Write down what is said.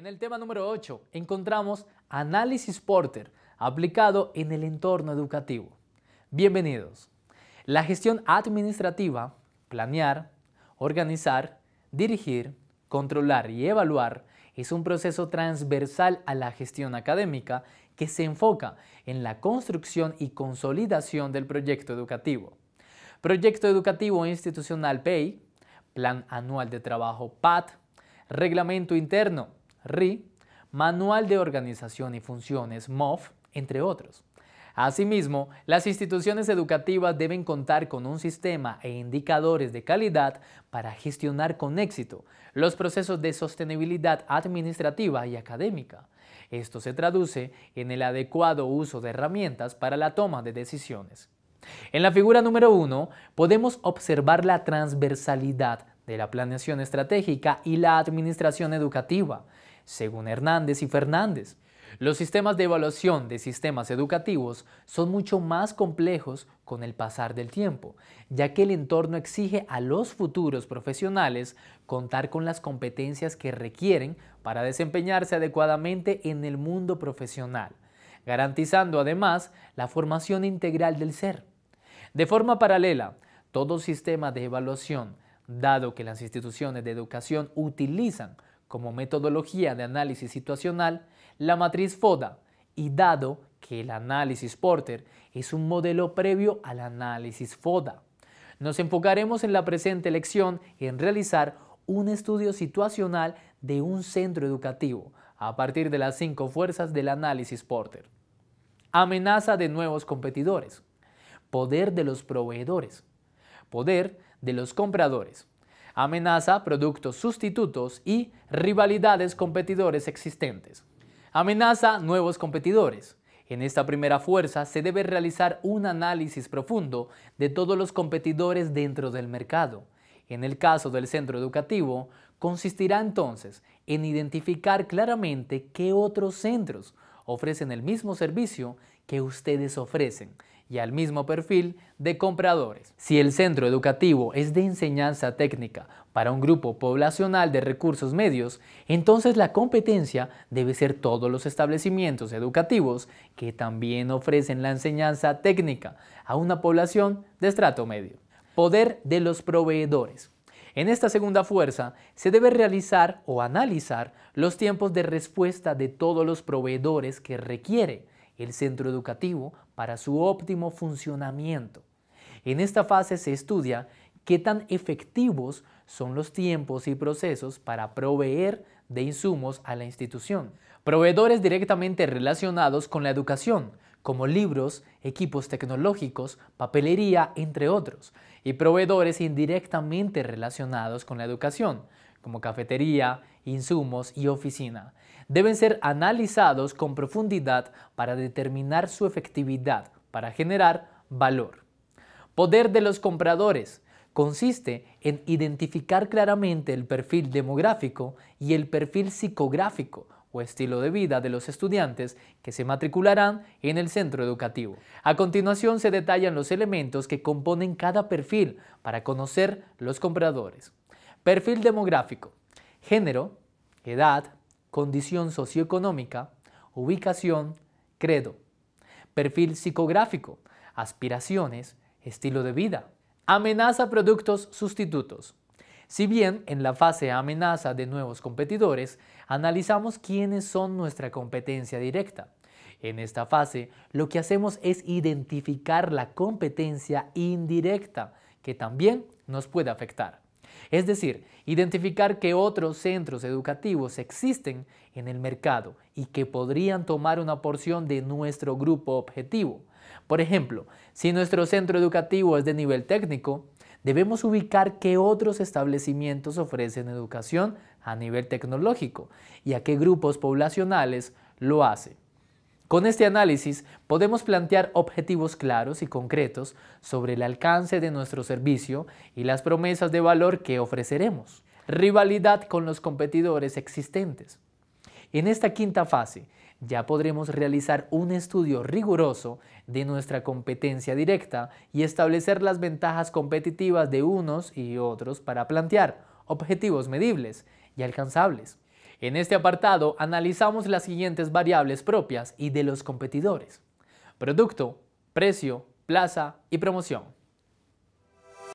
En el tema número 8 encontramos análisis Porter aplicado en el entorno educativo. Bienvenidos. La gestión administrativa, planear, organizar, dirigir, controlar y evaluar es un proceso transversal a la gestión académica que se enfoca en la construcción y consolidación del proyecto educativo. Proyecto Educativo Institucional PEI, Plan Anual de Trabajo PAT, Reglamento Interno RI, Manual de Organización y Funciones, MOF, entre otros. Asimismo, las instituciones educativas deben contar con un sistema e indicadores de calidad para gestionar con éxito los procesos de sostenibilidad administrativa y académica. Esto se traduce en el adecuado uso de herramientas para la toma de decisiones. En la figura número uno podemos observar la transversalidad de la planeación estratégica y la administración educativa, según Hernández y Fernández. Los sistemas de evaluación de sistemas educativos son mucho más complejos con el pasar del tiempo, ya que el entorno exige a los futuros profesionales contar con las competencias que requieren para desempeñarse adecuadamente en el mundo profesional, garantizando además la formación integral del ser. De forma paralela, todo sistema de evaluación, dado que las instituciones de educación utilizan como metodología de análisis situacional, la matriz FODA, y dado que el análisis Porter es un modelo previo al análisis FODA, nos enfocaremos en la presente lección en realizar un estudio situacional de un centro educativo a partir de las cinco fuerzas del análisis Porter. Amenaza de nuevos competidores. Poder de los proveedores. Poder de los compradores amenaza productos sustitutos y rivalidades competidores existentes. Amenaza nuevos competidores. En esta primera fuerza se debe realizar un análisis profundo de todos los competidores dentro del mercado. En el caso del centro educativo, consistirá entonces en identificar claramente qué otros centros ofrecen el mismo servicio que ustedes ofrecen y al mismo perfil de compradores. Si el centro educativo es de enseñanza técnica para un grupo poblacional de recursos medios, entonces la competencia debe ser todos los establecimientos educativos que también ofrecen la enseñanza técnica a una población de estrato medio. Poder de los proveedores. En esta segunda fuerza se debe realizar o analizar los tiempos de respuesta de todos los proveedores que requiere el centro educativo para su óptimo funcionamiento. En esta fase se estudia qué tan efectivos son los tiempos y procesos para proveer de insumos a la institución. Proveedores directamente relacionados con la educación, como libros, equipos tecnológicos, papelería, entre otros, y proveedores indirectamente relacionados con la educación, como cafetería, insumos y oficina, deben ser analizados con profundidad para determinar su efectividad, para generar valor. Poder de los compradores consiste en identificar claramente el perfil demográfico y el perfil psicográfico o estilo de vida de los estudiantes que se matricularán en el centro educativo. A continuación se detallan los elementos que componen cada perfil para conocer los compradores. Perfil demográfico, género, edad, condición socioeconómica, ubicación, credo. Perfil psicográfico, aspiraciones, estilo de vida. Amenaza productos sustitutos. Si bien en la fase amenaza de nuevos competidores, analizamos quiénes son nuestra competencia directa. En esta fase, lo que hacemos es identificar la competencia indirecta, que también nos puede afectar. Es decir, identificar que otros centros educativos existen en el mercado y que podrían tomar una porción de nuestro grupo objetivo. Por ejemplo, si nuestro centro educativo es de nivel técnico, debemos ubicar qué otros establecimientos ofrecen educación a nivel tecnológico y a qué grupos poblacionales lo hace. Con este análisis podemos plantear objetivos claros y concretos sobre el alcance de nuestro servicio y las promesas de valor que ofreceremos. Rivalidad con los competidores existentes. En esta quinta fase, ya podremos realizar un estudio riguroso de nuestra competencia directa y establecer las ventajas competitivas de unos y otros para plantear objetivos medibles y alcanzables. En este apartado analizamos las siguientes variables propias y de los competidores. Producto, precio, plaza y promoción.